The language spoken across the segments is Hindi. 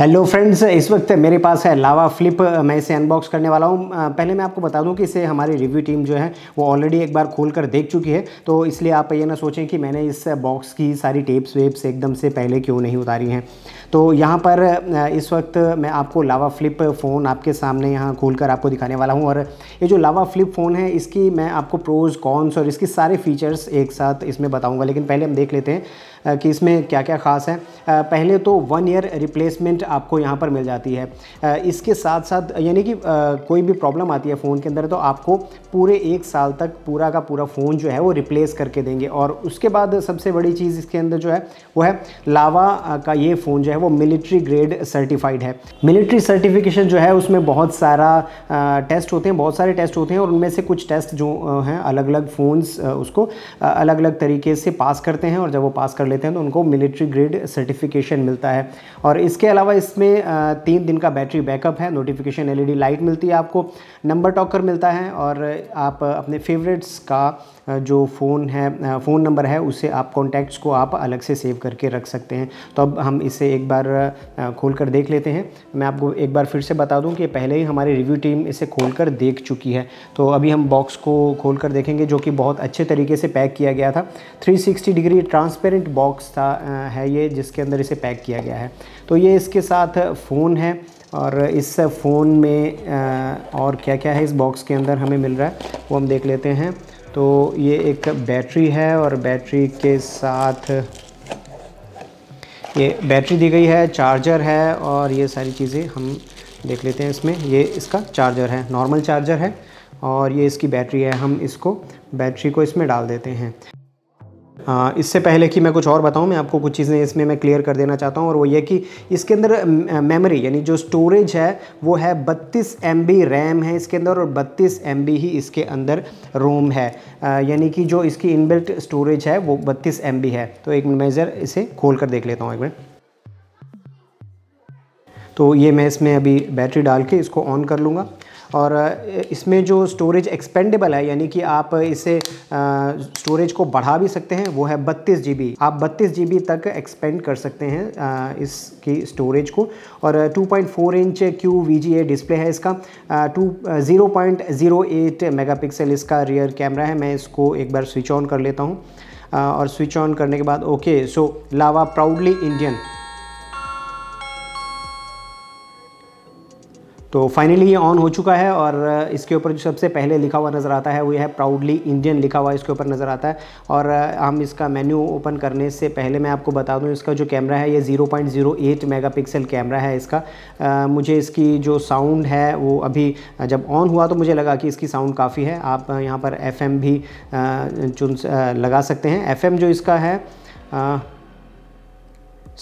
हेलो फ्रेंड्स इस वक्त मेरे पास है लावा फ्लिप मैं इसे अनबॉक्स करने वाला हूँ पहले मैं आपको बता दूँ कि इसे हमारी रिव्यू टीम जो है वो ऑलरेडी एक बार खोल कर देख चुकी है तो इसलिए आप ये ना सोचें कि मैंने इस बॉक्स की सारी टेप्स वेप्स एकदम से पहले क्यों नहीं उतारी हैं तो यहाँ पर इस वक्त मैं आपको लावा फ्लिप फ़ोन आपके सामने यहाँ खोल कर आपको दिखाने वाला हूँ और ये जो लावा फ्लिप फ़ोन है इसकी मैं आपको प्रोज कॉन्स और इसकी सारे फीचर्स एक साथ इसमें बताऊँगा लेकिन पहले हम देख लेते हैं कि इसमें क्या क्या ख़ास है पहले तो वन ईयर रिप्लेसमेंट आपको यहाँ पर मिल जाती है इसके साथ साथ यानी कि कोई भी प्रॉब्लम आती है फ़ोन के अंदर तो आपको पूरे एक साल तक पूरा का पूरा फ़ोन जो है वो रिप्लेस करके देंगे और उसके बाद सबसे बड़ी चीज़ इसके अंदर जो है वो है लावा का ये फ़ोन जो है वो मिलिट्री ग्रेड सर्टिफाइड है मिलिट्री सर्टिफिकेशन जो है उसमें बहुत सारा टेस्ट होते हैं बहुत सारे टेस्ट होते हैं और उनमें से कुछ टेस्ट जो हैं अलग अलग फ़ोन्स उसको अलग अलग तरीके से पास करते हैं और जब वो पास कर लेते हैं तो उनको मिलिट्री ग्रेड सर्टिफिकेशन मिलता है और इसके अलावा इसमें तीन दिन का बैटरी बैकअप है नोटिफिकेशन एलईडी लाइट मिलती है आपको नंबर टॉकर मिलता है और आप अपने फेवरेट्स का जो फ़ोन है फ़ोन नंबर है उसे आप कॉन्टैक्ट्स को आप अलग से सेव करके रख सकते हैं तो अब हम इसे एक बार खोल कर देख लेते हैं मैं आपको एक बार फिर से बता दूं कि पहले ही हमारी रिव्यू टीम इसे खोल कर देख चुकी है तो अभी हम बॉक्स को खोल कर देखेंगे जो कि बहुत अच्छे तरीके से पैक किया गया था 360 डिग्री ट्रांसपेरेंट बॉक्स था है ये जिसके अंदर इसे पैक किया गया है तो ये इसके साथ फ़ोन है और इस फ़ोन में और क्या क्या है इस बॉक्स के अंदर हमें मिल रहा है वो हम देख लेते हैं तो ये एक बैटरी है और बैटरी के साथ ये बैटरी दी गई है चार्जर है और ये सारी चीज़ें हम देख लेते हैं इसमें ये इसका चार्जर है नॉर्मल चार्जर है और ये इसकी बैटरी है हम इसको बैटरी को इसमें डाल देते हैं हाँ, इससे पहले कि मैं कुछ और बताऊं मैं आपको कुछ चीज़ें इसमें मैं क्लियर कर देना चाहता हूं और वो ये कि इसके अंदर मेमोरी यानी जो स्टोरेज है वो है 32 एम रैम है इसके अंदर और 32 एम ही इसके अंदर रोम है यानी कि जो इसकी इनबिल्ट स्टोरेज है वो 32 एम है तो एक मेज़र इसे खोल कर देख लेता हूँ एक मिनट तो ये मैं इसमें अभी बैटरी डाल के इसको ऑन कर लूँगा और इसमें जो स्टोरेज एक्सपेंडेबल है यानी कि आप इसे स्टोरेज को बढ़ा भी सकते हैं वो है बत्तीस जी आप बत्तीस जी तक एक्सपेंड कर सकते हैं इसकी स्टोरेज को और 2.4 इंच क्यू वी डिस्प्ले है इसका two zero point zero eight megapixel इसका रियर कैमरा है मैं इसको एक बार स्विच ऑन कर लेता हूँ और स्विच ऑन करने के बाद okay so Lava proudly Indian तो फाइनली ये ऑन हो चुका है और इसके ऊपर जो सबसे पहले लिखा हुआ नज़र आता है वो है प्राउडली इंडियन लिखा हुआ इसके ऊपर नज़र आता है और हम इसका मेन्यू ओपन करने से पहले मैं आपको बता दूं इसका जो कैमरा है ये 0.08 मेगापिक्सल कैमरा है इसका आ, मुझे इसकी जो साउंड है वो अभी जब ऑन हुआ तो मुझे लगा कि इसकी साउंड काफ़ी है आप यहाँ पर एफ भी चुन लगा सकते हैं एफ जो इसका है आ,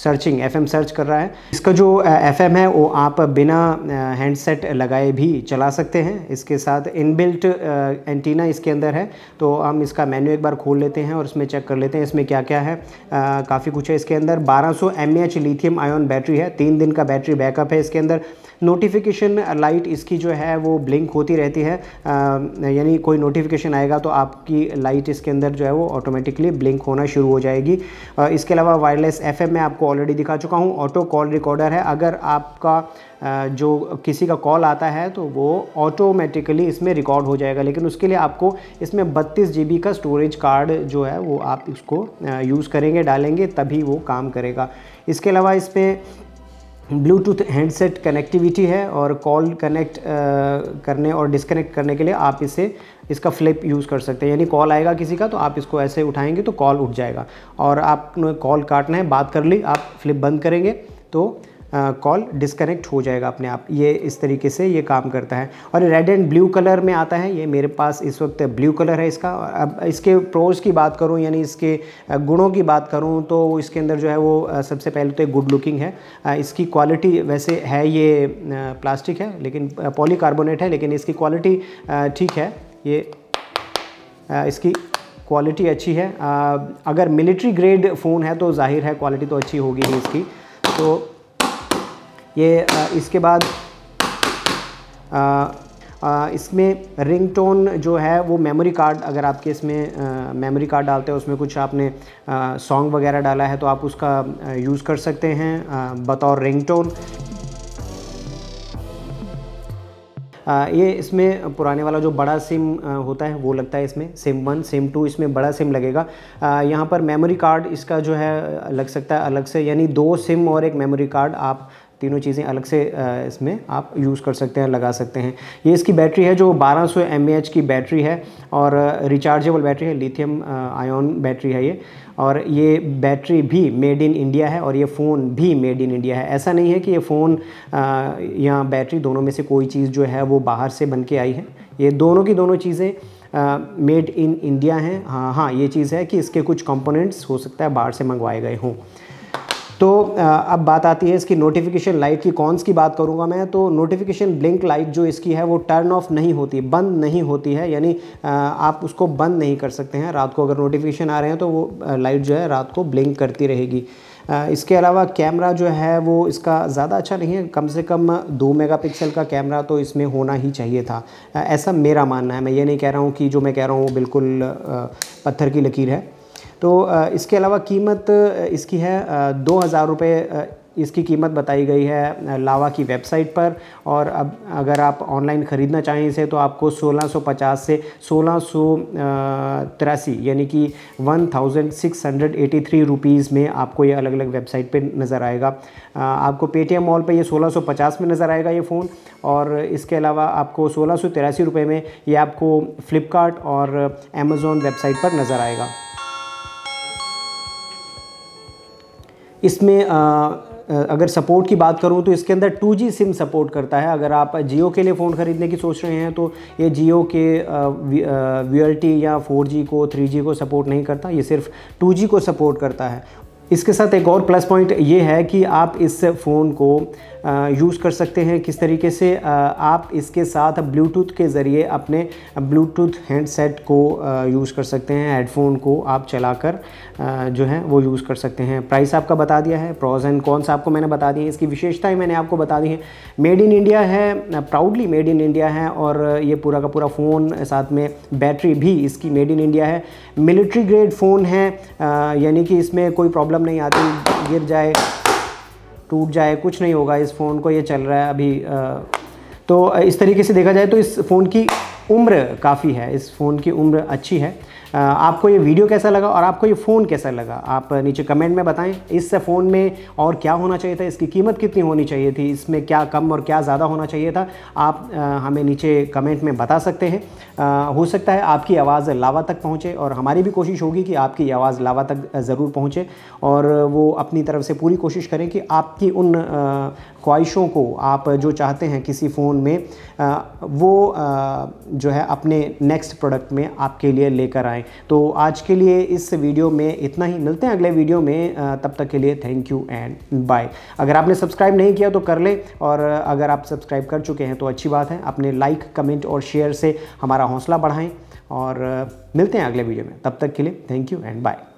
सर्चिंग एफएम सर्च कर रहा है इसका जो एफएम है वो आप बिना हैंडसेट लगाए भी चला सकते हैं इसके साथ इनबिल्ट एंटीना इसके अंदर है तो हम इसका मेन्यू एक बार खोल लेते हैं और इसमें चेक कर लेते हैं इसमें क्या क्या है काफ़ी कुछ है इसके अंदर 1200 सौ लिथियम आयन बैटरी है तीन दिन का बैटरी बैकअप है इसके अंदर नोटिफिकेशन लाइट इसकी जो है वो ब्लिंक होती रहती है यानी कोई नोटिफिकेशन आएगा तो आपकी लाइट इसके अंदर जो है वो ऑटोमेटिकली ब्लिंक होना शुरू हो जाएगी इसके अलावा वायरलेस एफ में आपको ऑलरेडी दिखा चुका हूँ ऑटो कॉल रिकॉर्डर है अगर आपका जो किसी का कॉल आता है तो वो ऑटोमेटिकली इसमें रिकॉर्ड हो जाएगा लेकिन उसके लिए आपको इसमें बत्तीस जी का स्टोरेज कार्ड जो है वो आप इसको यूज़ करेंगे डालेंगे तभी वो काम करेगा इसके अलावा इसमें ब्लूटूथ हैंडसेट कनेक्टिविटी है और कॉल कनेक्ट करने और डिसकनेक्ट करने के लिए आप इसे इसका फ्लिप यूज़ कर सकते हैं यानी कॉल आएगा किसी का तो आप इसको ऐसे उठाएंगे तो कॉल उठ जाएगा और आपने कॉल काटना है बात कर ली आप फ्लिप बंद करेंगे तो कॉल uh, डिस्कनेक्ट हो जाएगा अपने आप ये इस तरीके से ये काम करता है और रेड एंड ब्लू कलर में आता है ये मेरे पास इस वक्त ब्लू कलर है इसका अब इसके प्रोज की बात करूँ यानी इसके गुणों की बात करूँ तो इसके अंदर जो है वो सबसे पहले तो एक गुड लुकिंग है इसकी क्वालिटी वैसे है ये प्लास्टिक है लेकिन पॉलीकार्बोनेट है लेकिन इसकी क्वालिटी ठीक है ये इसकी क्वालिटी अच्छी है अगर मिलिट्री ग्रेड फ़ोन है तो जाहिर है क्वालिटी तो अच्छी होगी ही इसकी तो ये इसके बाद इसमें रिंग टोन जो है वो मेमोरी कार्ड अगर आपके इसमें मेमोरी कार्ड डालते हैं उसमें कुछ आपने सॉन्ग वगैरह डाला है तो आप उसका यूज़ कर सकते हैं बतौर रिंग टोन ये इसमें पुराने वाला जो बड़ा सिम होता है वो लगता है इसमें सिम वन सिम टू इसमें बड़ा सिम लगेगा यहाँ पर मेमोरी कार्ड इसका जो है लग सकता है अलग से यानी दो सिम और एक मेमोरी कार्ड आप तीनों चीज़ें अलग से इसमें आप यूज़ कर सकते हैं लगा सकते हैं ये इसकी बैटरी है जो 1200 सौ की बैटरी है और रिचार्जेबल बैटरी है लिथियम आयन बैटरी है ये और ये बैटरी भी मेड इन इंडिया है और ये फ़ोन भी मेड इन इंडिया है ऐसा नहीं है कि ये फ़ोन या बैटरी दोनों में से कोई चीज़ जो है वो बाहर से बन के आई है ये दोनों की दोनों चीज़ें मेड इन इंडिया हैं हाँ हाँ ये चीज़ है कि इसके कुछ कंपोनेंट्स हो सकता है बाहर से मंगवाए गए हों तो अब बात आती है इसकी नोटिफिकेशन लाइट की कॉन्स की बात करूँगा मैं तो नोटिफिकेशन ब्लिंक लाइट जो इसकी है वो टर्न ऑफ नहीं होती बंद नहीं होती है यानी आप उसको बंद नहीं कर सकते हैं रात को अगर नोटिफिकेशन आ रहे हैं तो वो लाइट जो है रात को ब्लिंक करती रहेगी इसके अलावा कैमरा जो है वो इसका ज़्यादा अच्छा नहीं है कम से कम दो मेगापिक्सल का कैमरा तो इसमें होना ही चाहिए था ऐसा मेरा मानना है मैं ये नहीं कह रहा हूँ कि जो मैं कह रहा हूँ वो बिल्कुल पत्थर की लकीर है तो इसके अलावा कीमत इसकी है दो हज़ार रुपये इसकी कीमत बताई गई है लावा की वेबसाइट पर और अब अगर आप ऑनलाइन ख़रीदना चाहें इसे तो आपको 1650 से सोलह सौ तिरासी यानी कि 1683 रुपीस में आपको ये अलग अलग वेबसाइट पे नज़र आएगा आपको पेटीएम मॉल पे ये 1650 में नज़र आएगा ये फ़ोन और इसके अलावा आपको सोलह सौ में ये आपको फ़्लिपकार्ट और अमेज़ोन वेबसाइट पर नज़र आएगा इसमें अगर सपोर्ट की बात करूं तो इसके अंदर 2G सिम सपोर्ट करता है अगर आप जियो के लिए फ़ोन ख़रीदने की सोच रहे हैं तो ये जियो के वी या 4G को 3G को सपोर्ट नहीं करता ये सिर्फ 2G को सपोर्ट करता है इसके साथ एक और प्लस पॉइंट ये है कि आप इस फ़ोन को यूज़ कर सकते हैं किस तरीके से आप इसके साथ ब्लूटूथ के ज़रिए अपने ब्लूटूथ हैंडसेट को यूज़ कर सकते हैं हेडफोन को आप चलाकर जो है वो यूज़ कर सकते हैं प्राइस आपका बता दिया है प्रॉज एंड कॉन्स आपको मैंने बता दिए इसकी विशेषताएँ मैंने आपको बता दी हैं मेड इन इंडिया है प्राउडली मेड इन इंडिया है और ये पूरा का पूरा फ़ोन साथ में बैटरी भी इसकी मेड इन इंडिया है मिलिट्री ग्रेड फ़ोन है यानी कि इसमें कोई प्रॉब्लम प्रॉब्लम नहीं आती गिर जाए टूट जाए कुछ नहीं होगा इस फ़ोन को ये चल रहा है अभी तो इस तरीके से देखा जाए तो इस फ़ोन की उम्र काफ़ी है इस फ़ोन की उम्र अच्छी है आपको ये वीडियो कैसा लगा और आपको ये फ़ोन कैसा लगा आप नीचे कमेंट में बताएं इस फ़ोन में और क्या होना चाहिए था इसकी कीमत कितनी होनी चाहिए थी इसमें क्या कम और क्या ज़्यादा होना चाहिए था आप हमें नीचे कमेंट में बता सकते हैं हो सकता है आपकी आवाज़ लावा तक पहुँचे और हमारी भी कोशिश होगी कि आपकी आवाज़ लावा तक ज़रूर पहुँचे और वो अपनी तरफ से पूरी कोशिश करें कि आपकी उन ख्वाहिशों को आप जो चाहते हैं किसी फ़ोन में वो जो है अपने नेक्स्ट प्रोडक्ट में आपके लिए लेकर आएँ तो आज के लिए इस वीडियो में इतना ही मिलते हैं अगले वीडियो में तब तक के लिए थैंक यू एंड बाय अगर आपने सब्सक्राइब नहीं किया तो कर लें और अगर आप सब्सक्राइब कर चुके हैं तो अच्छी बात है अपने लाइक कमेंट और शेयर से हमारा हौसला बढ़ाएं और मिलते हैं अगले वीडियो में तब तक के लिए थैंक यू एंड बाय